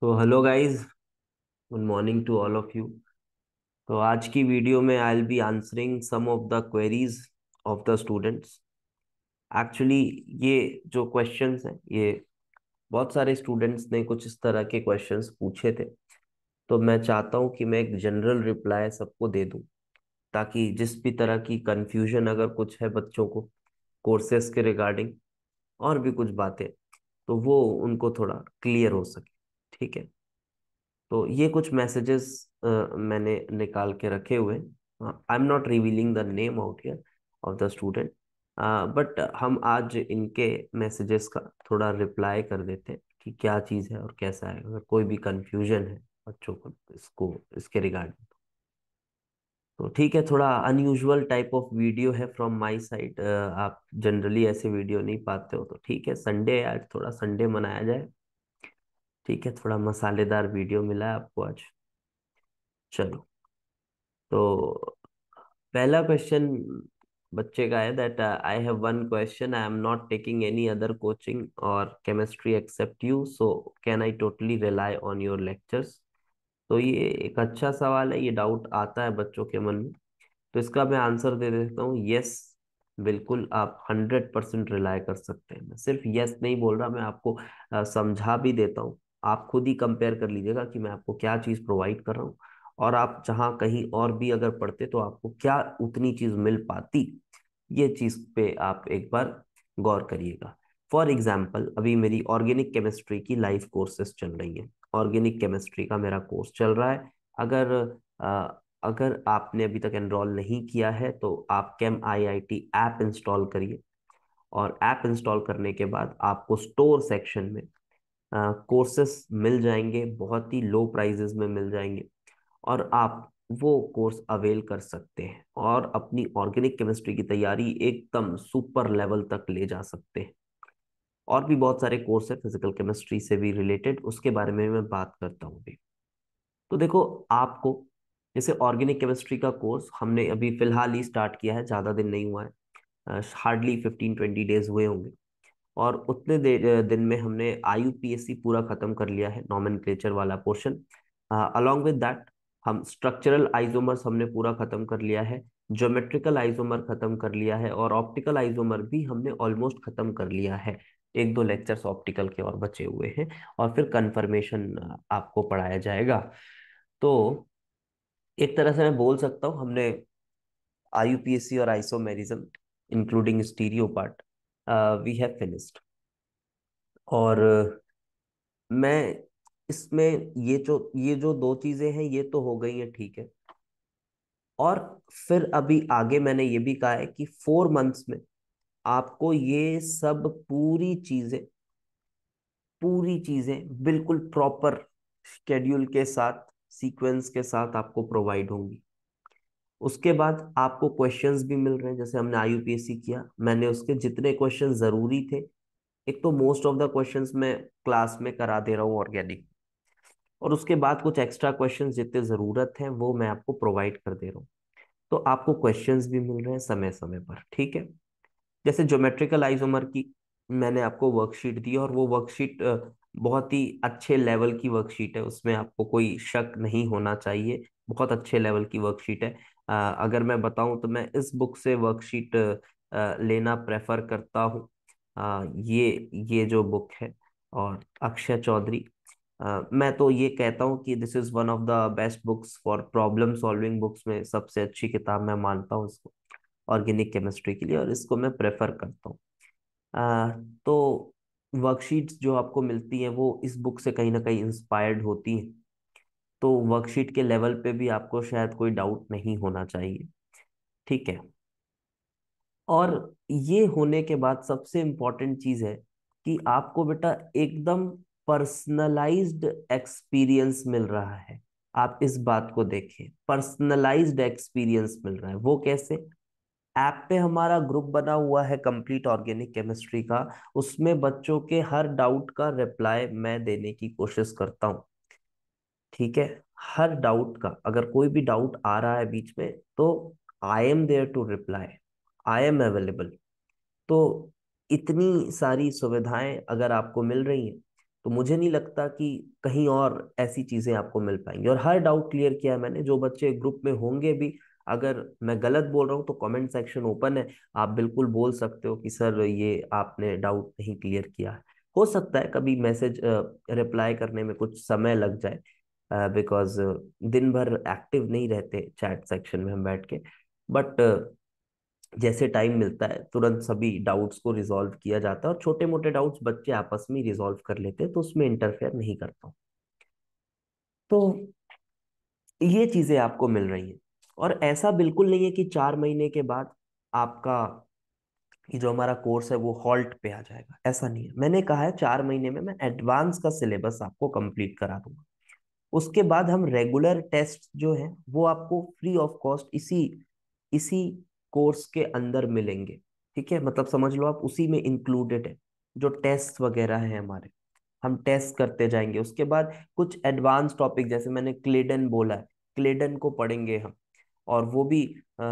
तो hello guys good morning to all of you तो आज की वीडियो में I will be answering some of the queries of the students actually ये जो क्वेश्चंस हैं ये बहुत सारे स्टूडेंट्स ने कुछ इस तरह के क्वेश्चंस पूछे थे तो मैं चाहता हूँ कि मैं एक जनरल रिप्लाई सबको दे दूँ ताकि जिस भी तरह की कन्फ्यूजन अगर कुछ है बच्चों को कोर्सेस के रिगार्डिंग और भी कुछ बातें तो वो उनको थोड़ा क्लियर हो सके ठीक है तो ये कुछ मैसेजेस uh, मैंने निकाल के रखे हुए हैं I am not revealing the name out here of the student but हम आज इनके मैसेजेस का थोड़ा रिप्लाई कर देते हैं कि क्या चीज़ है और कैसा है अगर कोई भी कन्फ्यूजन है बच्चों को इसको इसके रिगार्डिंग तो ठीक है थोड़ा अनयूजल टाइप ऑफ वीडियो है फ्रॉम माय साइड आप जनरली ऐसे वीडियो नहीं पाते हो तो ठीक है संडे आज थोड़ा संडे मनाया जाए ठीक है थोड़ा मसालेदार वीडियो मिला है आपको आज चलो तो पहला क्वेश्चन बच्चे का है that I have one question I am not taking any other coaching और chemistry except you so can I totally rely on your lectures तो ये एक अच्छा सवाल है ये डाउट आता है बच्चों के मन में तो इसका मैं आंसर दे देता हूँ यस बिल्कुल आप हंड्रेड परसेंट रिलाय कर सकते हैं मैं सिर्फ यस नहीं बोल रहा मैं आपको uh, समझा भी देता हूँ आप खुद ही कंपेयर कर लीजिएगा कि मैं आपको क्या चीज़ प्रोवाइड कर रहा हूँ और आप जहाँ कहीं और भी अगर पढ़ते तो आपको क्या उतनी चीज़ मिल पाती ये चीज़ पे आप एक बार गौर करिएगा फॉर एग्जाम्पल अभी मेरी ऑर्गेनिक केमिस्ट्री की लाइव कोर्सेस चल रही हैं ऑर्गेनिक केमिस्ट्री का मेरा कोर्स चल रहा है अगर आ, अगर आपने अभी तक एनरोल नहीं किया है तो आप कैम आईआईटी ऐप इंस्टॉल करिए और ऐप इंस्टॉल करने के बाद आपको स्टोर सेक्शन में कोर्सेस मिल जाएंगे बहुत ही लो प्राइजेस में मिल जाएंगे और आप वो कोर्स अवेल कर सकते हैं और अपनी ऑर्गेनिक केमिस्ट्री की तैयारी एकदम सुपर लेवल तक ले जा सकते हैं और भी बहुत सारे कोर्स है फिजिकल केमिस्ट्री से भी रिलेटेड उसके बारे में मैं बात करता हूँ तो देखो आपको जैसे ऑर्गेनिक केमिस्ट्री का कोर्स हमने अभी फिलहाल ही स्टार्ट किया है ज़्यादा दिन नहीं हुआ है हार्डली फिफ्टीन ट्वेंटी डेज हुए होंगे और उतने दिन में हमने I U P S C पूरा खत्म कर लिया है नॉमन वाला पोर्शन अलॉन्ग विद दैट हम स्ट्रक्चरल आइजोमर्स हमने पूरा खत्म कर लिया है ज्योमेट्रिकल आइजोमर खत्म कर लिया है और ऑप्टिकल आइजोमर भी हमने ऑलमोस्ट खत्म कर लिया है एक दो लेक्चर्स ऑप्टिकल के और बचे हुए हैं और फिर कंफर्मेशन आपको पढ़ाया जाएगा तो एक तरह से मैं बोल सकता हूँ हमने आई और isomerism including stereo part we have finished और मैं इसमें ये जो ये जो दो चीज़ें हैं ये तो हो गई हैं ठीक है और फिर अभी आगे मैंने ये भी कहा है कि फोर मंथ्स में आपको ये सब पूरी चीज़ें पूरी चीज़ें बिल्कुल प्रॉपर शेड्यूल के साथ सीक्वेंस के साथ आपको प्रोवाइड होंगी उसके बाद आपको क्वेश्चंस भी मिल रहे हैं जैसे हमने सी किया मैंने उसके जितने क्वेश्चन ज़रूरी थे एक तो मोस्ट ऑफ द क्वेश्चन मैं क्लास में करा दे रहा हूँ ऑर्गेनिक और उसके बाद कुछ एक्स्ट्रा क्वेश्चन जितने ज़रूरत है वो मैं आपको प्रोवाइड कर दे रहा हूँ तो आपको क्वेश्चंस भी मिल रहे हैं समय समय पर ठीक है जैसे ज्योमेट्रिकल आइसोमर की मैंने आपको वर्कशीट दी और वो वर्कशीट बहुत ही अच्छे लेवल की वर्कशीट है उसमें आपको कोई शक नहीं होना चाहिए बहुत अच्छे लेवल की वर्कशीट है अगर मैं बताऊं तो मैं इस बुक से वर्कशीट लेना प्रेफर करता हूँ ये ये जो बुक है और अक्षय चौधरी मैं तो ये कहता हूँ कि this is one of the best books for problem solving books में सबसे अच्छी किताब मैं मानता हूँ इसको ऑर्गेनिक केमिस्ट्री के लिए और इसको मैं प्रेफर करता हूँ तो वर्कशीट्स जो आपको मिलती हैं वो इस बुक से कहीं ना कहीं इंस्पायर्ड होती हैं तो वर्कशीट के लेवल पे भी आपको शायद कोई डाउट नहीं होना चाहिए ठीक है और ये होने के बाद सबसे इम्पॉर्टेंट चीज़ है कि आपको बेटा एकदम पर्सनलाइज्ड एक्सपीरियंस मिल रहा है आप इस बात को देखें पर्सनलाइज्ड एक्सपीरियंस मिल रहा है वो कैसे ऐप पे हमारा ग्रुप बना हुआ है कंप्लीट ऑर्गेनिक केमिस्ट्री का उसमें बच्चों के हर डाउट का रिप्लाई मैं देने की कोशिश करता हूँ ठीक है हर डाउट का अगर कोई भी डाउट आ रहा है बीच में तो I am there to reply I am available तो इतनी सारी सुविधाएं अगर आपको मिल रही हैं तो मुझे नहीं लगता कि कहीं और ऐसी चीज़ें आपको मिल पाएंगी और हर डाउट क्लियर किया है मैंने जो बच्चे ग्रुप में होंगे भी अगर मैं गलत बोल रहा हूँ तो कमेंट सेक्शन ओपन है आप बिल्कुल बोल सकते हो कि सर ये आपने डाउट नहीं क्लियर किया है हो सकता है कभी मैसेज रिप्लाई करने में कुछ समय लग जाए बिकॉज दिन भर एक्टिव नहीं रहते चैट सेक्शन में हम बैठ के बट जैसे टाइम मिलता है तुरंत सभी डाउट्स को रिजॉल्व किया जाता है और छोटे मोटे डाउट्स बच्चे आपस में रिजॉल्व कर लेते हैं तो उसमें इंटरफेयर नहीं करता तो ये चीज़ें आपको मिल रही हैं और ऐसा बिल्कुल नहीं है कि चार महीने के बाद आपका जो हमारा कोर्स है वो हॉल्ट पे आ जाएगा ऐसा नहीं है मैंने कहा है चार महीने में मैं एडवांस का सिलेबस आपको कंप्लीट करा दूंगा उसके बाद हम रेगुलर टेस्ट जो है वो आपको फ्री ऑफ कॉस्ट इसी इसी कोर्स के अंदर मिलेंगे ठीक है मतलब समझ लो आप उसी में इंक्लूडेड है जो टेस्ट वगैरह है हमारे हम टेस्ट करते जाएंगे उसके बाद कुछ एडवांस टॉपिक जैसे मैंने क्लेडन बोला है क्लेडन को पढ़ेंगे हम और वो भी आ,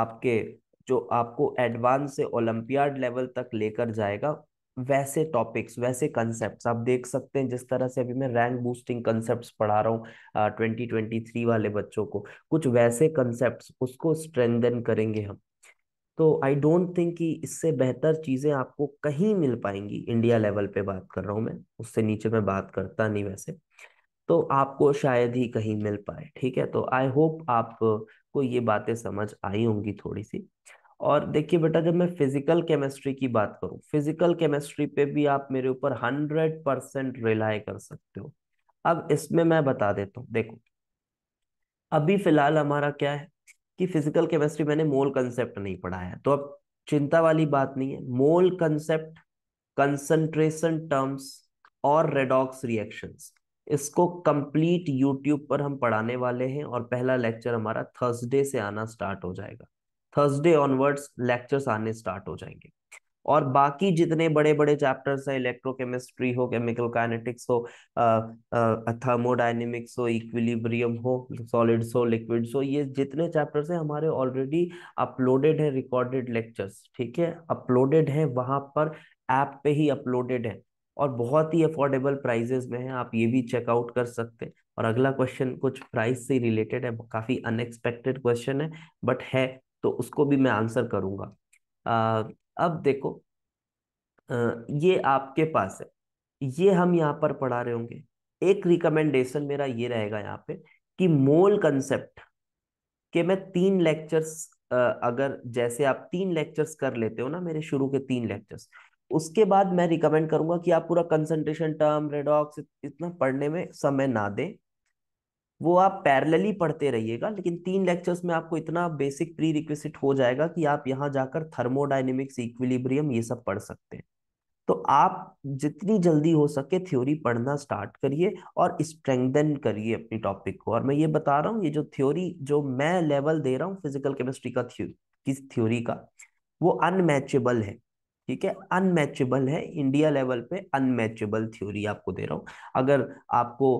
आपके जो आपको एडवांस से ओलंपियाड लेवल तक लेकर जाएगा वैसे टॉपिक्स वैसे कंसेप्ट आप देख सकते हैं जिस तरह से अभी मैं रैंक बूस्टिंग कंसेप्ट पढ़ा रहा हूँ ट्वेंटी ट्वेंटी थ्री वाले बच्चों को कुछ वैसे कंसेप्ट उसको स्ट्रेंदन करेंगे हम तो आई डोंट थिंक कि इससे बेहतर चीज़ें आपको कहीं मिल पाएंगी इंडिया लेवल पे बात कर रहा हूँ मैं उससे नीचे मैं बात करता नहीं वैसे तो आपको शायद ही कहीं मिल पाए ठीक है तो आई होप आपको ये बातें समझ आई होंगी थोड़ी सी और देखिए बेटा जब मैं फिजिकल केमिस्ट्री की बात करूं फिजिकल केमिस्ट्री पे भी आप मेरे ऊपर हंड्रेड परसेंट रिलाय कर सकते हो अब इसमें मैं बता देता हूँ देखो अभी फिलहाल हमारा क्या है कि फिजिकल केमिस्ट्री मैंने मोल कंसेप्ट नहीं पढ़ाया तो अब चिंता वाली बात नहीं है मोल कंसेप्ट कंसंट्रेशन टर्म्स और रेडॉक्स रिएक्शंस इसको कंप्लीट यूट्यूब पर हम पढ़ाने वाले हैं और पहला लेक्चर हमारा थर्सडे से आना स्टार्ट हो जाएगा थर्सडे ऑनवर्ड्स लेक्चर्स आने स्टार्ट हो जाएंगे और बाकी जितने बड़े बड़े चैप्टर्स हैं इलेक्ट्रोकेमिस्ट्री हो केमिकल काइनेटिक्स हो थर्मोडाइनेमिक्स हो इक्विलिब्रियम हो सॉलिड्स हो लिक्विड्स हो ये जितने चैप्टर्स हैं हमारे ऑलरेडी अपलोडेड है रिकॉर्डेड लेक्चर्स ठीक है अपलोडेड है वहां पर ऐप पे ही अपलोडेड है और बहुत ही अफोर्डेबल प्राइजेस में है आप ये भी चेकआउट कर सकते हैं और अगला क्वेश्चन कुछ प्राइस से रिलेटेड है काफ़ी अनएक्सपेक्टेड क्वेश्चन है बट है तो उसको भी मैं आंसर करूंगा अब देखो आ, ये आपके पास है ये हम यहाँ पर पढ़ा रहे होंगे एक रिकमेंडेशन मेरा ये रहेगा यहाँ पे कि मोल कंसेप्ट के मैं तीन लेक्चर्स अगर जैसे आप तीन लेक्चर्स कर लेते हो ना मेरे शुरू के तीन लेक्चर्स उसके बाद मैं रिकमेंड करूंगा कि आप पूरा कंसंट्रेशन टर्म रेडॉक्स इतना पढ़ने में समय ना दें वो आप पैरेलली पढ़ते रहिएगा लेकिन तीन लेक्चर्स में आपको इतना बेसिक प्री रिक्वेस्ट हो जाएगा कि आप यहाँ जाकर थर्मोडाइनेमिक्स इक्विलिब्रियम ये सब पढ़ सकते हैं तो आप जितनी जल्दी हो सके थ्योरी पढ़ना स्टार्ट करिए और स्ट्रेंथन करिए अपनी टॉपिक को और मैं ये बता रहा हूँ ये जो थ्योरी जो मैं लेवल दे रहा हूँ फिजिकल केमिस्ट्री का थ्योरी किस थ्योरी का वो अनमैचेबल है ठीक है अनमैचेबल है इंडिया लेवल पे अनमैचेबल थ्योरी आपको दे रहा हूँ अगर आपको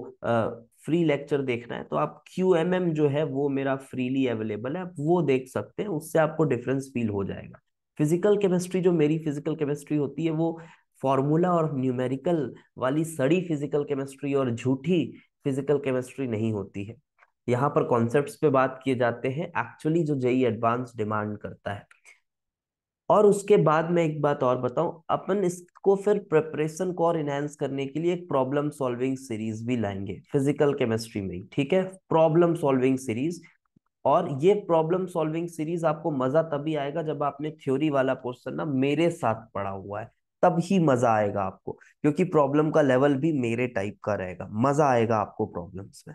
फ्री लेक्चर देखना है तो आप क्यू एम एम जो है वो मेरा फ्रीली अवेलेबल है आप वो देख सकते हैं उससे आपको डिफरेंस फील हो जाएगा फिजिकल केमिस्ट्री जो मेरी फिजिकल केमिस्ट्री होती है वो फॉर्मूला और न्यूमेरिकल वाली सड़ी फिजिकल केमिस्ट्री और झूठी फिजिकल केमिस्ट्री नहीं होती है यहाँ पर कॉन्सेप्ट्स पे बात किए जाते हैं एक्चुअली जो जेई एडवांस डिमांड करता है और उसके बाद मैं एक बात और बताऊं अपन इसको फिर प्रिपरेशन को और इनहेंस करने के लिए एक प्रॉब्लम सॉल्विंग सीरीज भी लाएंगे फिजिकल केमिस्ट्री में ठीक है प्रॉब्लम सॉल्विंग सीरीज और ये प्रॉब्लम सॉल्विंग सीरीज आपको मजा तभी आएगा जब आपने थ्योरी वाला पोर्सन ना मेरे साथ पढ़ा हुआ है तब ही मजा आएगा आपको क्योंकि प्रॉब्लम का लेवल भी मेरे टाइप का रहेगा मजा आएगा आपको प्रॉब्लम्स में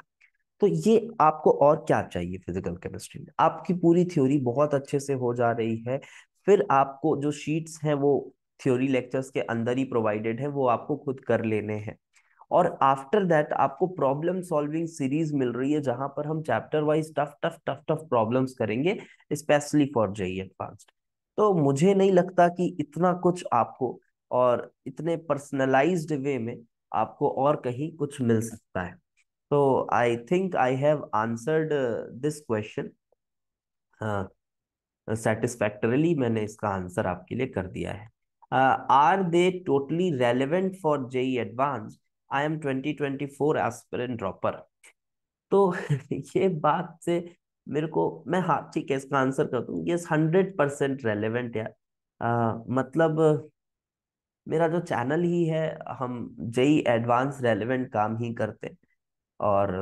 तो ये आपको और क्या चाहिए फिजिकल केमिस्ट्री में आपकी पूरी थ्योरी बहुत अच्छे से हो जा रही है फिर आपको जो शीट्स हैं वो थ्योरी लेक्चर्स के अंदर ही प्रोवाइडेड है वो आपको खुद कर लेने हैं और आफ्टर दैट आपको प्रॉब्लम सॉल्विंग सीरीज मिल रही है जहां पर हम chapter wise tough tough tough tough problems करेंगे स्पेशली फॉर जेई एडवांस्ड तो मुझे नहीं लगता कि इतना कुछ आपको और इतने पर्सनलाइज्ड वे में आपको और कहीं कुछ मिल सकता है तो I think I have answered this question satisfactorily मैंने इसका आंसर आपके लिए कर दिया है are they totally relevant for JEE advance I am twenty twenty four aspirant dropper तो ये बात से मेरे को मैं हाँ ठीक है इसका आंसर कर दूँ ये हंड्रेड परसेंट रेलिवेंट है आ, मतलब मेरा जो चैनल ही है हम जेई एडवांस रेलिवेंट काम ही करते हैं और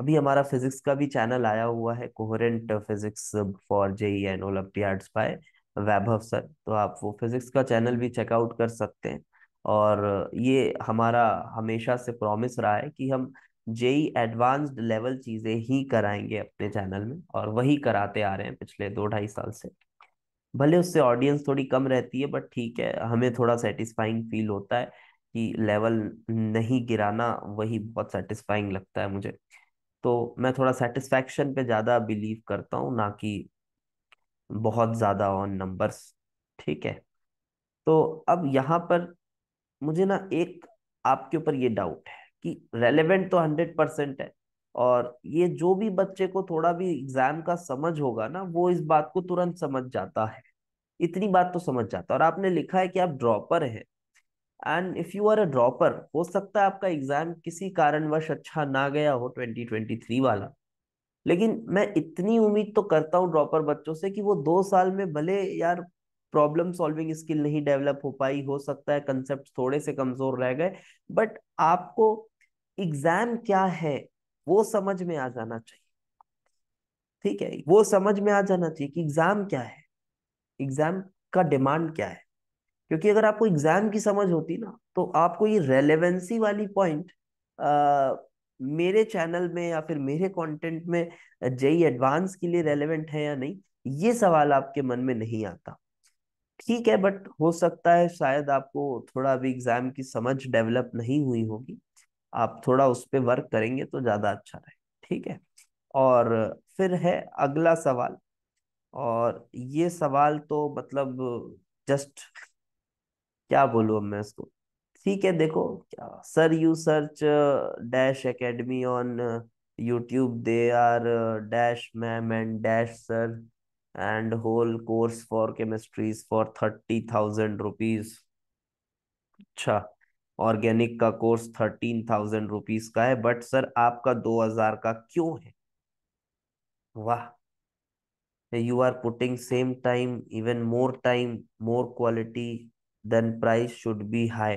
अभी हमारा फिजिक्स का भी चैनल आया हुआ है coherent physics for JEE and olympiads by Vaibhav sir तो आप वो फिजिक्स का चैनल भी चेकआउट कर सकते हैं और ये हमारा हमेशा से प्रॉमिस रहा है कि हम जेई एडवांस्ड लेवल चीज़ें ही कराएंगे अपने चैनल में और वही कराते आ रहे हैं पिछले दो ढाई साल से भले उससे ऑडियंस थोड़ी कम रहती है बट ठीक है हमें थोड़ा सेटिस्फाइंग फील होता है कि लेवल नहीं गिराना वही बहुत सेटिस्फाइंग लगता है मुझे तो मैं थोड़ा सेटिस्फैक्शन पे ज़्यादा बिलीव करता हूँ ना कि बहुत ज़्यादा ऑन नंबर्स ठीक है तो अब यहाँ पर मुझे ना एक आपके ऊपर ये डाउट है कि रेलेवेंट तो हंड्रेड परसेंट है और ये जो भी बच्चे को थोड़ा भी एग्जाम का समझ होगा ना वो इस बात को तुरंत समझ जाता है इतनी बात तो समझ जाता है और आपने लिखा है कि आप ड्रॉपर हैं and if you are a dropper हो सकता है आपका एग्जाम किसी कारणवश अच्छा ना गया हो 2023 वाला लेकिन मैं इतनी उम्मीद तो करता हूँ ड्रॉपर बच्चों से कि वो दो साल में भले यार प्रॉब्लम सॉल्विंग स्किल नहीं डेवलप हो पाई हो सकता है कंसेप्ट थोड़े से कमजोर रह गए बट आपको एग्जाम क्या है वो समझ में आ जाना चाहिए ठीक है वो समझ में आ जाना चाहिए कि एग्जाम क्या है एग्जाम का डिमांड क्या है क्योंकि अगर आपको एग्जाम की समझ होती ना तो आपको ये रेलेवेंसी वाली पॉइंट मेरे चैनल में या फिर मेरे कंटेंट में जई एडवांस e के लिए रेलेवेंट है या नहीं ये सवाल आपके मन में नहीं आता ठीक है बट हो सकता है शायद आपको थोड़ा अभी एग्जाम की समझ डेवलप नहीं हुई होगी आप थोड़ा उस पर वर्क करेंगे तो ज़्यादा अच्छा रहे ठीक है और फिर है अगला सवाल और ये सवाल तो मतलब जस्ट क्या बोलू अब मैं इसको ठीक है देखो क्या sir you search dash academy on YouTube they are dash ma'am and dash sir and whole course for chemistries for thirty thousand rupees अच्छा ऑर्गेनिक का कोर्स थर्टीन थाउजेंड रुपीज का है बट सर आपका दो हजार का क्यों है वाह you are putting same time even more time more quality then price should be high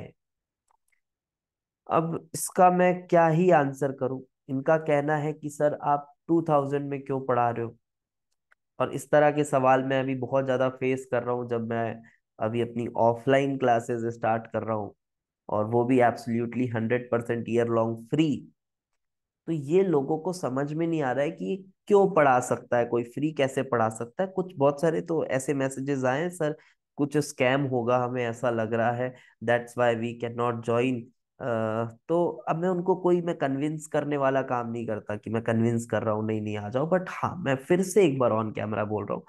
अब इसका मैं क्या ही आंसर करूं इनका कहना है कि सर आप टू थाउजेंड में क्यों पढ़ा रहे हो और इस तरह के सवाल मैं अभी बहुत ज़्यादा फेस कर रहा हूँ जब मैं अभी अपनी ऑफलाइन क्लासेस स्टार्ट कर रहा हूँ और वो भी absolutely hundred percent year long free तो ये लोगों को समझ में नहीं आ रहा है कि क्यों पढ़ा सकता है कोई फ्री कैसे पढ़ा सकता है कुछ बहुत सारे तो ऐसे मैसेजेस आए हैं सर कुछ स्कैम होगा हमें ऐसा लग रहा है that's why we can not join तो अब मैं उनको कोई मैं कन्विंस करने वाला काम नहीं करता कि मैं कन्विंस कर रहा हूँ नहीं नहीं आ जाओ बट हाँ मैं फिर से एक बार ऑन कैमरा बोल रहा हूँ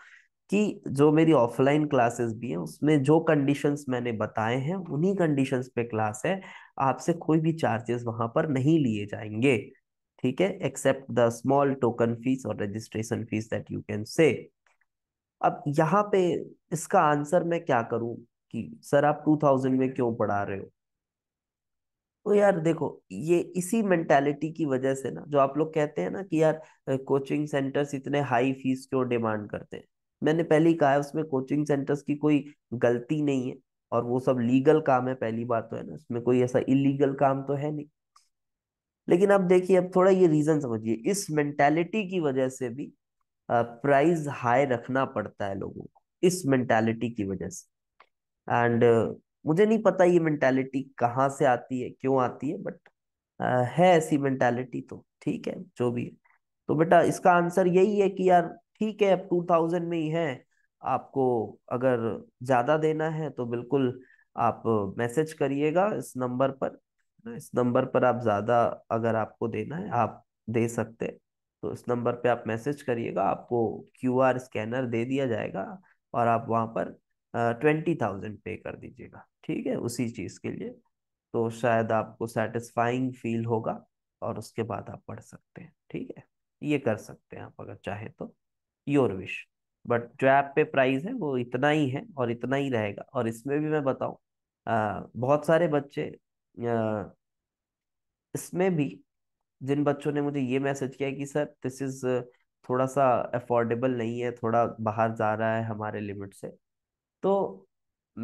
कि जो मेरी ऑफलाइन क्लासेस भी हैं उसमें जो कंडीशंस मैंने बताए हैं उन्हीं कंडीशंस पे क्लास है आपसे कोई भी चार्जेस वहां पर नहीं लिए जाएंगे ठीक है except the small token fees और registration fees that you can say अब यहाँ पे इसका आंसर मैं क्या करूं कि सर आप टू थाउजेंड में क्यों पढ़ा रहे हो तो यार देखो ये इसी मेंटेलिटी की वजह से ना जो आप लोग कहते हैं ना कि यार कोचिंग सेंटर्स इतने हाई फीस क्यों डिमांड करते हैं मैंने पहले ही कहा है उसमें कोचिंग सेंटर्स की कोई गलती नहीं है और वो सब लीगल काम है पहली बात तो है ना उसमें कोई ऐसा इलीगल काम तो है नहीं लेकिन अब देखिए अब थोड़ा ये रीजन समझिए इस मेंटेलिटी की वजह से भी प्राइस हाई रखना पड़ता है लोगों को इस मेंटालिटी की वजह से एंड मुझे नहीं पता ये मेंटालिटी कहाँ से आती है क्यों आती है बट है ऐसी मेंटालिटी तो ठीक है जो भी है तो बेटा इसका आंसर यही है कि यार ठीक है अब टू थाउजेंड में ही है आपको अगर ज़्यादा देना है तो बिल्कुल आप मैसेज करिएगा इस नंबर पर इस नंबर पर आप ज़्यादा अगर आपको देना है आप दे सकते हैं तो इस नंबर पे आप मैसेज करिएगा आपको क्यूआर स्कैनर दे दिया जाएगा और आप वहाँ पर ट्वेंटी थाउजेंड पे कर दीजिएगा ठीक है उसी चीज़ के लिए तो शायद आपको सेटिस्फाइंग फील होगा और उसके बाद आप पढ़ सकते हैं ठीक है ये कर सकते हैं आप अगर चाहे तो योर विश बट जो ऐप पे प्राइस है वो इतना ही है और इतना ही रहेगा और इसमें भी मैं बताऊँ बहुत सारे बच्चे आ, इसमें भी जिन बच्चों ने मुझे ये मैसेज किया है कि सर दिस इज थोड़ा सा अफोर्डेबल नहीं है थोड़ा बाहर जा रहा है हमारे लिमिट से तो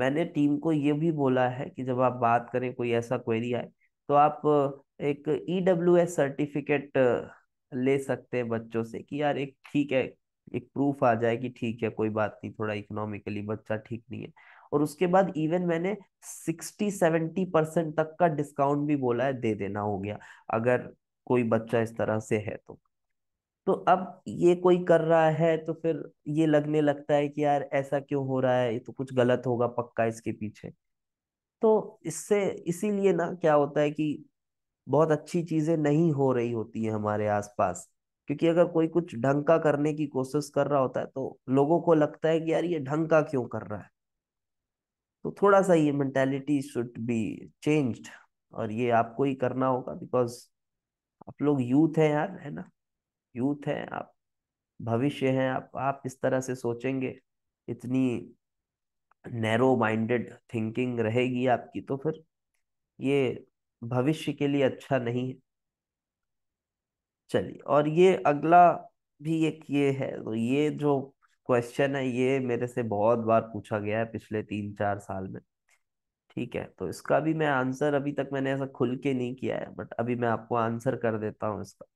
मैंने टीम को ये भी बोला है कि जब आप बात करें कोई ऐसा क्वेरी आए तो आप एक ई डब्ल्यू एस सर्टिफिकेट ले सकते हैं बच्चों से कि यार एक ठीक है एक प्रूफ आ जाए कि ठीक है कोई बात नहीं थोड़ा इकोनॉमिकली बच्चा ठीक नहीं है और उसके बाद इवन मैंने सिक्सटी सेवेंटी परसेंट तक का डिस्काउंट भी बोला है दे देना हो गया अगर कोई बच्चा इस तरह से है तो तो अब ये कोई कर रहा है तो फिर ये लगने लगता है कि यार ऐसा क्यों हो रहा है ये तो कुछ गलत होगा पक्का इसके पीछे तो इससे इसीलिए ना क्या होता है कि बहुत अच्छी चीजें नहीं हो रही होती है हमारे आसपास क्योंकि अगर कोई कुछ ढंग का करने की कोशिश कर रहा होता है तो लोगों को लगता है कि यार ये ढंग का क्यों कर रहा है तो थोड़ा सा ये मेंटेलिटी शुड बी चेंज्ड और ये आपको ही करना होगा बिकॉज आप लोग यूथ हैं यार है ना यूथ हैं आप भविष्य हैं आप आप इस तरह से सोचेंगे इतनी नैरो माइंडेड थिंकिंग रहेगी आपकी तो फिर ये भविष्य के लिए अच्छा नहीं है चलिए और ये अगला भी एक ये है तो ये जो क्वेश्चन है ये मेरे से बहुत बार पूछा गया है पिछले तीन चार साल में ठीक है तो इसका भी मैं आंसर अभी तक मैंने ऐसा खुल के नहीं किया है बट अभी मैं आपको आंसर कर देता हूँ इसका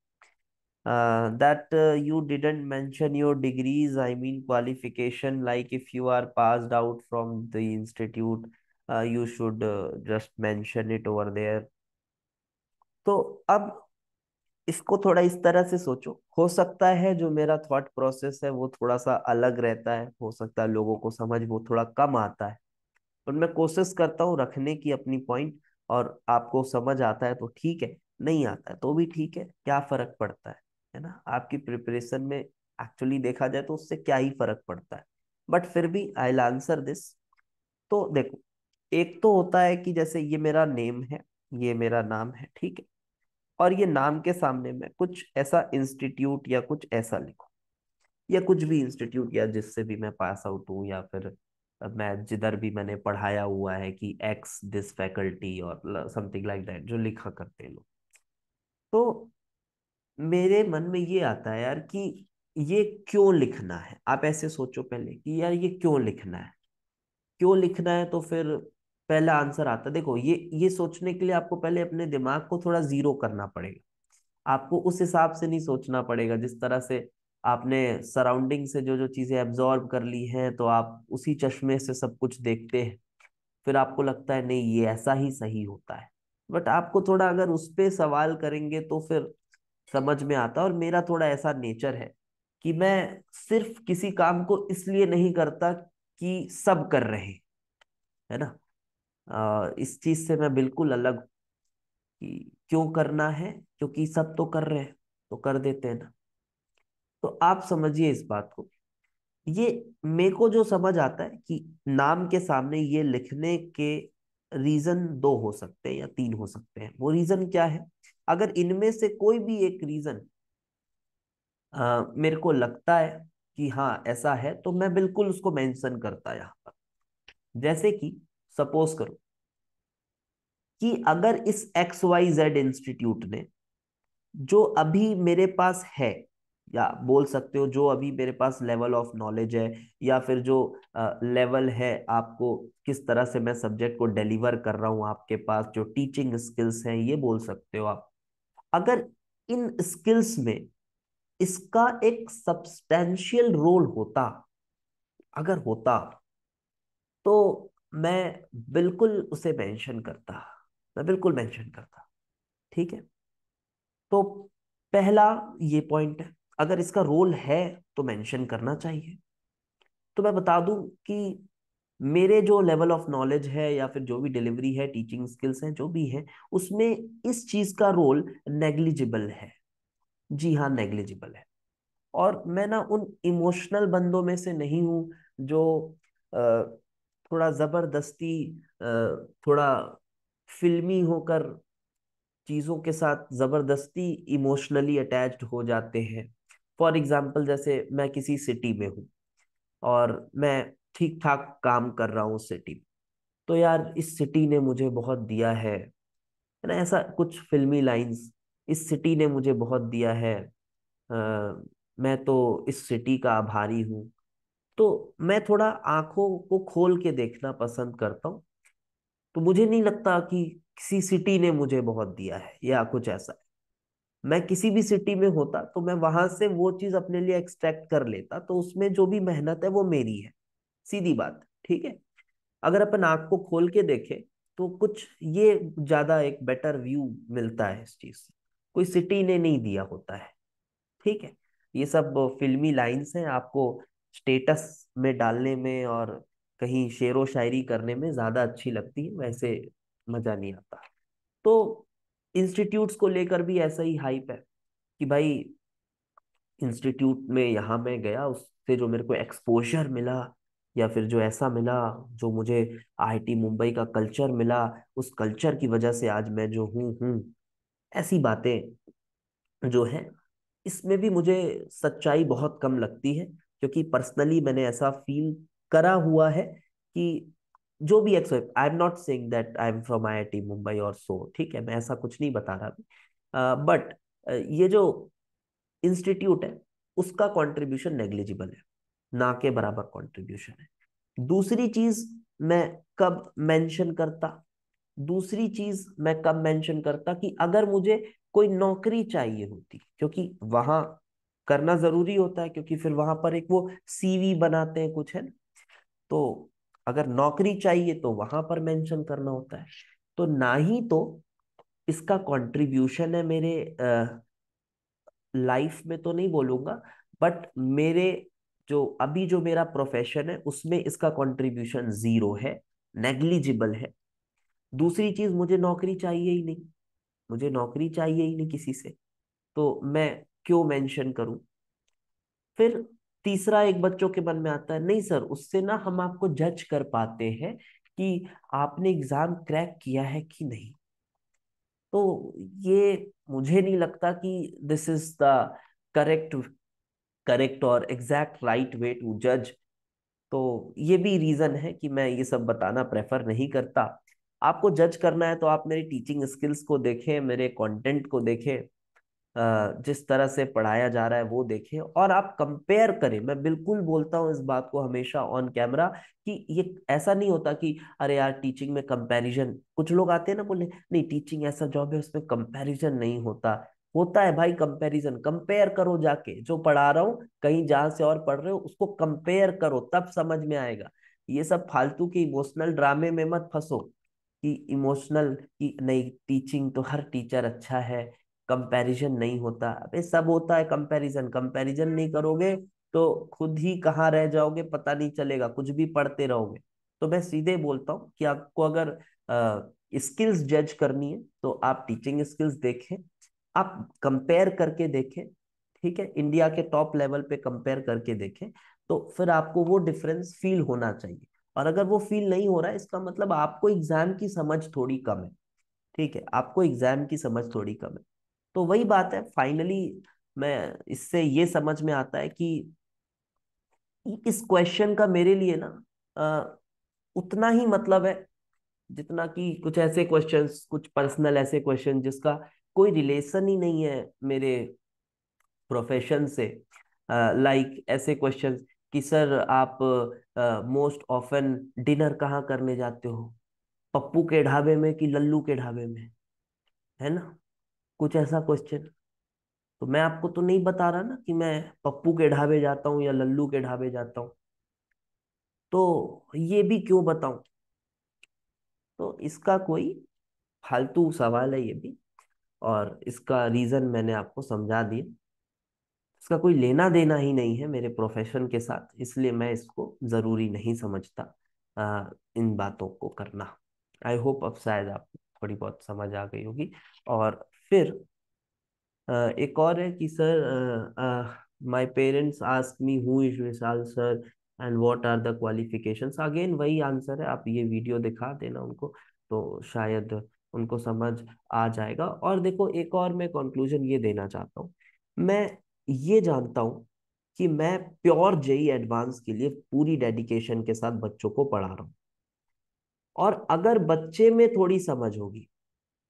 that you didn't mention your degrees I mean qualification like if you are passed out from the institute you should just mention it over there तो अब इसको थोड़ा इस तरह से सोचो हो सकता है जो मेरा थॉट प्रोसेस है वो थोड़ा सा अलग रहता है हो सकता है लोगों को समझ वो थोड़ा कम आता है पर मैं कोशिश करता हूँ रखने की अपनी पॉइंट और आपको समझ आता है तो ठीक है नहीं आता है तो भी ठीक है क्या फर्क पड़ता है है ना आपकी प्रिपरेशन में एक्चुअली देखा जाए तो उससे क्या ही फर्क पड़ता है बट फिर भी आई आंसर दिस तो देखो एक तो होता है कि जैसे ये मेरा नेम है ये मेरा नाम है ठीक है और ये नाम के सामने में कुछ ऐसा इंस्टीट्यूट या कुछ ऐसा लिखो या कुछ भी इंस्टीट्यूट या जिससे भी मैं पास आउट हूँ या फिर मैं जिधर भी मैंने पढ़ाया हुआ है कि एक्स दिस फैकल्टी और समथिंग लाइक दैट जो लिखा करते लोग तो मेरे मन में ये आता है यार कि ये क्यों लिखना है आप ऐसे सोचो पहले कि यार ये क्यों लिखना है क्यों लिखना है तो फिर पहला आंसर आता देखो ये ये सोचने के लिए आपको पहले अपने दिमाग को थोड़ा जीरो करना पड़ेगा आपको उस हिसाब से नहीं सोचना पड़ेगा जिस तरह से आपने सराउंडिंग से जो जो चीज़ें एब्जॉर्ब कर ली हैं तो आप उसी चश्मे से सब कुछ देखते हैं फिर आपको लगता है नहीं ये ऐसा ही सही होता है बट आपको थोड़ा अगर उस पर सवाल करेंगे तो फिर समझ में आता और मेरा थोड़ा ऐसा नेचर है कि मैं सिर्फ किसी काम को इसलिए नहीं करता कि सब कर रहे है ना आ, इस चीज से मैं बिल्कुल अलग कि क्यों करना है क्योंकि सब तो कर रहे हैं तो कर देते हैं ना तो आप समझिए इस बात को ये मेरे को जो समझ आता है कि नाम के सामने ये लिखने के रीजन दो हो सकते हैं या तीन हो सकते हैं वो रीजन क्या है अगर इनमें से कोई भी एक रीजन आ, मेरे को लगता है कि हाँ ऐसा है तो मैं बिल्कुल उसको मेंशन करता यहाँ पर जैसे कि सपोज करो कि अगर इस एक्स वाई जेड इंस्टीट्यूट ने जो अभी मेरे पास है या बोल सकते हो जो अभी मेरे पास लेवल ऑफ नॉलेज है या फिर जो लेवल है आपको किस तरह से मैं सब्जेक्ट को डिलीवर कर रहा हूँ आपके पास जो टीचिंग स्किल्स हैं ये बोल सकते हो आप अगर इन स्किल्स में इसका एक सब्सटैंशियल रोल होता अगर होता तो मैं बिल्कुल उसे मेंशन करता मैं बिल्कुल मेंशन करता ठीक है तो पहला ये पॉइंट है अगर इसका रोल है तो मेंशन करना चाहिए तो मैं बता दूं कि मेरे जो लेवल ऑफ नॉलेज है या फिर जो भी डिलीवरी है टीचिंग स्किल्स हैं जो भी हैं उसमें इस चीज़ का रोल नेग्लिजिबल है जी हाँ नेग्लिजिबल है और मैं ना उन इमोशनल बंदों में से नहीं हूँ जो थोड़ा ज़बरदस्ती थोड़ा फिल्मी होकर चीज़ों के साथ ज़बरदस्ती इमोशनली अटैच्ड हो जाते हैं फॉर एग्जाम्पल जैसे मैं किसी सिटी में हूँ और मैं ठीक ठाक काम कर रहा हूँ उस सिटी में तो यार इस सिटी ने मुझे बहुत दिया है ना ऐसा कुछ फिल्मी लाइंस इस सिटी ने मुझे बहुत दिया है आ, मैं तो इस सिटी का आभारी हूँ तो मैं थोड़ा आंखों को खोल के देखना पसंद करता हूँ तो मुझे नहीं लगता कि किसी सिटी ने मुझे बहुत दिया है या कुछ ऐसा है मैं किसी भी सिटी में होता तो मैं वहां से वो चीज अपने लिए एक्सट्रैक्ट कर लेता तो उसमें जो भी मेहनत है वो मेरी है सीधी बात ठीक है अगर अपन आंख को खोल के देखें तो कुछ ये ज्यादा एक बेटर व्यू मिलता है इस चीज से कोई सिटी ने नहीं दिया होता है ठीक है ये सब फिल्मी लाइंस हैं आपको स्टेटस में डालने में और कहीं शेर व शायरी करने में ज़्यादा अच्छी लगती है वैसे मज़ा नहीं आता तो इंस्टीट्यूट्स को लेकर भी ऐसा ही हाइप है कि भाई इंस्टीट्यूट में यहाँ मैं गया उससे जो मेरे को एक्सपोजर मिला या फिर जो ऐसा मिला जो मुझे आईटी मुंबई का कल्चर मिला उस कल्चर की वजह से आज मैं जो हूँ हूँ ऐसी बातें जो है इसमें भी मुझे सच्चाई बहुत कम लगती है क्योंकि पर्सनली मैंने ऐसा फील करा हुआ है कि जो भी X Y I am not saying that I am from I Mumbai और सो ठीक है मैं ऐसा कुछ नहीं बता रहा अभी बट ये जो इंस्टीट्यूट है उसका कॉन्ट्रीब्यूशन नेग्लिजिबल है ना के बराबर कॉन्ट्रीब्यूशन है दूसरी चीज मैं कब मेंशन करता दूसरी चीज मैं कब मेंशन करता कि अगर मुझे कोई नौकरी चाहिए होती क्योंकि वहां करना जरूरी होता है क्योंकि फिर वहां पर एक वो सीवी बनाते हैं कुछ है ना तो अगर नौकरी चाहिए तो वहां पर मेंशन करना होता है तो ना ही तो इसका कंट्रीब्यूशन है मेरे लाइफ में तो नहीं बोलूंगा बट मेरे जो अभी जो मेरा प्रोफेशन है उसमें इसका कंट्रीब्यूशन ज़ीरो है नेग्लिजिबल है दूसरी चीज़ मुझे नौकरी चाहिए ही नहीं मुझे नौकरी चाहिए ही नहीं किसी से तो मैं क्यों मेंशन करूं फिर तीसरा एक बच्चों के मन में आता है नहीं सर उससे ना हम आपको जज कर पाते हैं कि आपने एग्जाम क्रैक किया है कि नहीं तो ये मुझे नहीं लगता कि this is the correct correct और एग्जैक्ट राइट वे टू जज तो ये भी रीजन है कि मैं ये सब बताना प्रेफर नहीं करता आपको जज करना है तो आप मेरी टीचिंग स्किल्स को देखें मेरे कंटेंट को देखें जिस तरह से पढ़ाया जा रहा है वो देखें और आप कंपेयर करें मैं बिल्कुल बोलता हूँ इस बात को हमेशा ऑन कैमरा कि ये ऐसा नहीं होता कि अरे यार टीचिंग में कंपैरिजन कुछ लोग आते हैं ना बोले नहीं टीचिंग ऐसा जॉब है उसमें कंपैरिजन नहीं होता होता है भाई कंपैरिजन कंपेयर करो जाके जो पढ़ा रहा हूँ कहीं जहाँ से और पढ़ रहे हो उसको कंपेयर करो तब समझ में आएगा ये सब फालतू के इमोशनल ड्रामे में मत फंसो कि इमोशनल कि नहीं टीचिंग तो हर टीचर अच्छा है कंपैरिजन नहीं होता अबे सब होता है कंपैरिजन कंपैरिजन नहीं करोगे तो खुद ही कहाँ रह जाओगे पता नहीं चलेगा कुछ भी पढ़ते रहोगे तो मैं सीधे बोलता हूँ कि आपको अगर स्किल्स जज करनी है तो आप टीचिंग स्किल्स देखें आप कंपेयर करके देखें ठीक है इंडिया के टॉप लेवल पे कंपेयर करके देखें तो फिर आपको वो डिफरेंस फील होना चाहिए और अगर वो फील नहीं हो रहा है इसका मतलब आपको एग्जाम की समझ थोड़ी कम है ठीक है आपको एग्जाम की समझ थोड़ी कम है तो वही बात है फाइनली मैं इससे ये समझ में आता है कि इस क्वेश्चन का मेरे लिए ना उतना ही मतलब है जितना कि कुछ ऐसे क्वेश्चंस कुछ पर्सनल ऐसे क्वेश्चन जिसका कोई रिलेशन ही नहीं है मेरे प्रोफेशन से लाइक like ऐसे क्वेश्चंस कि सर आप मोस्ट ऑफन डिनर कहाँ करने जाते हो पप्पू के ढाबे में कि लल्लू के ढाबे में है ना कुछ ऐसा क्वेश्चन तो मैं आपको तो नहीं बता रहा ना कि मैं पप्पू के ढाबे जाता हूँ या लल्लू के ढाबे जाता हूँ तो ये भी क्यों बताऊं तो इसका कोई फालतू सवाल है ये भी और इसका रीज़न मैंने आपको समझा दिया इसका कोई लेना देना ही नहीं है मेरे प्रोफेशन के साथ इसलिए मैं इसको ज़रूरी नहीं समझता आ, इन बातों को करना आई होप अब शायद आपको थोड़ी बहुत समझ आ गई होगी और फिर एक और है कि sir my parents ask me who is Vishal sir and what are the qualification again वही आंसर है आप ये वीडियो दिखा देना उनको तो शायद उनको समझ आ जाएगा और देखो एक और मैं कंक्लूजन ये देना चाहता हूँ मैं ये जानता हूँ कि मैं प्योर जेई एडवांस के लिए पूरी डेडिकेशन के साथ बच्चों को पढ़ा रहा हूँ और अगर बच्चे में थोड़ी समझ होगी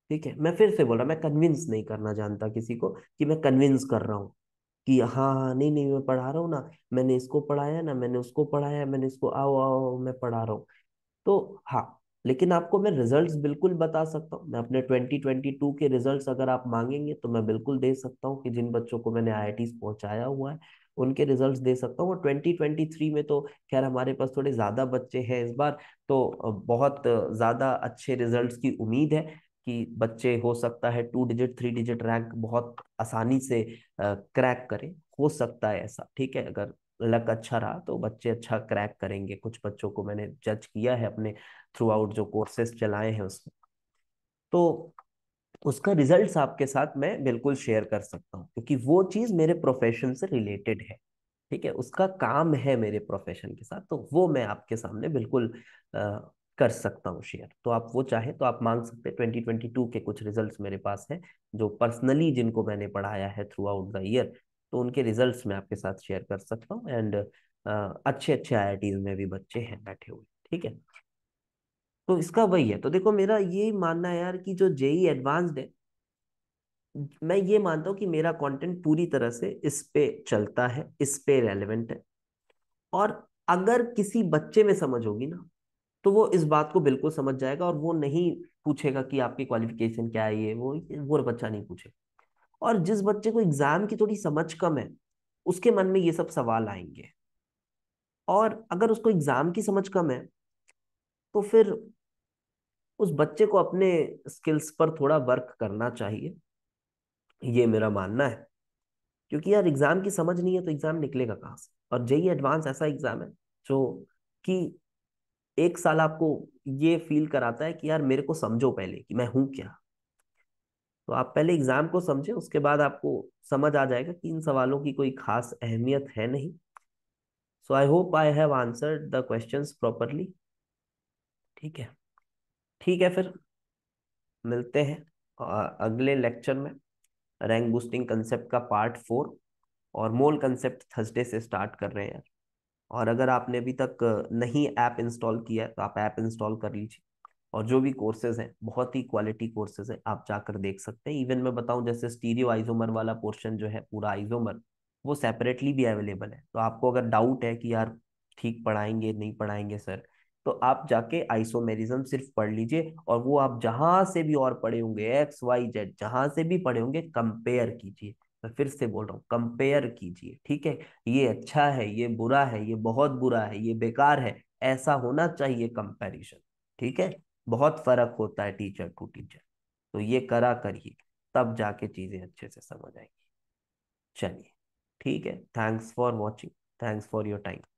ठीक है मैं फिर से बोल रहा मैं कन्विंस नहीं करना जानता किसी को कि मैं कन्विंस कर रहा हूँ कि हाँ हाँ नहीं नहीं मैं पढ़ा रहा हूँ ना मैंने इसको पढ़ाया ना मैंने उसको पढ़ाया मैंने इसको आओ आओ मैं पढ़ा रहा हूँ तो हाँ लेकिन आपको मैं रिजल्ट्स बिल्कुल बता सकता हूँ मैं अपने 2022 के रिजल्ट्स अगर आप मांगेंगे तो मैं बिल्कुल दे सकता हूँ कि जिन बच्चों को मैंने आई पहुँचाया हुआ है उनके रिजल्ट्स दे सकता हूँ और 2023 में तो खैर हमारे पास थोड़े ज़्यादा बच्चे हैं इस बार तो बहुत ज़्यादा अच्छे रिजल्ट्स की उम्मीद है कि बच्चे हो सकता है two digit three digit rank बहुत आसानी से क्रैक करें हो सकता है ऐसा ठीक है अगर लक अच्छा रहा तो बच्चे अच्छा क्रैक करेंगे कुछ बच्चों को मैंने जज किया है अपने थ्रू आउट जो कोर्सेस चलाए हैं उसमें तो उसका रिजल्ट आपके साथ मैं बिल्कुल शेयर कर सकता हूँ क्योंकि वो चीज़ मेरे प्रोफेशन से रिलेटेड है ठीक है उसका काम है मेरे प्रोफेशन के साथ तो वो मैं आपके सामने बिल्कुल कर सकता हूँ शेयर तो आप वो चाहे तो आप मांग सकते हैं ट्वेंटी ट्वेंटी टू के कुछ रिजल्ट्स मेरे पास हैं जो पर्सनली जिनको मैंने पढ़ाया है थ्रू आउट द ईयर तो उनके रिजल्ट्स मैं आपके साथ शेयर कर सकता हूँ एंड अच्छे अच्छे आई में भी बच्चे हैं बैठे हुए ठीक है तो इसका वही है तो देखो मेरा ये मानना है यार कि जो जेई एडवांस्ड e है मैं ये मानता हूँ कि मेरा कंटेंट पूरी तरह से इस पे चलता है इस पे रेलिवेंट है और अगर किसी बच्चे में समझ होगी ना तो वो इस बात को बिल्कुल समझ जाएगा और वो नहीं पूछेगा कि आपकी क्वालिफिकेशन क्या है ये वो वो बच्चा नहीं पूछेगा और जिस बच्चे को एग्जाम की थोड़ी समझ कम है उसके मन में ये सब सवाल आएंगे और अगर उसको एग्जाम की समझ कम है तो फिर उस बच्चे को अपने स्किल्स पर थोड़ा वर्क करना चाहिए ये मेरा मानना है क्योंकि यार एग्जाम की समझ नहीं है तो एग्जाम निकलेगा कहाँ से और जेई एडवांस e ऐसा एग्जाम है जो कि एक साल आपको ये फील कराता है कि यार मेरे को समझो पहले कि मैं हूं क्या तो आप पहले एग्जाम को समझें उसके बाद आपको समझ आ जाएगा कि इन सवालों की कोई खास अहमियत है नहीं so I hope I have answered the question properly ठीक है ठीक है फिर मिलते हैं अगले लेक्चर में रैंक बूस्टिंग कंसेप्ट का पार्ट फोर और मोल कंसेप्ट थर्सडे से स्टार्ट कर रहे हैं यार और अगर आपने अभी तक नहीं ऐप इंस्टॉल किया है तो आप ऐप इंस्टॉल कर लीजिए और जो भी कोर्सेज हैं बहुत ही क्वालिटी कोर्सेज हैं आप जाकर देख सकते हैं इवन मैं बताऊं जैसे स्टीरियो आइजोमर वाला पोर्शन जो है पूरा आइजोमर वो सेपरेटली भी अवेलेबल है तो आपको अगर डाउट है कि यार ठीक पढ़ाएंगे नहीं पढ़ाएंगे सर तो आप जाके आइसोमेरिज्म सिर्फ पढ़ लीजिए और वो आप जहाँ से भी और पढ़े होंगे एक्स वाई जेड जहाँ से भी पढ़े होंगे कंपेयर कीजिए मैं फिर से बोल रहा हूँ कंपेयर कीजिए ठीक है ये अच्छा है ये बुरा है ये बहुत बुरा है ये बेकार है ऐसा होना चाहिए कंपेरिजन ठीक है बहुत फर्क होता है टीचर टू टीचर तो ये करा करिए तब जाके चीजें अच्छे से समझ आएंगी चलिए ठीक है thanks for watching thanks for your time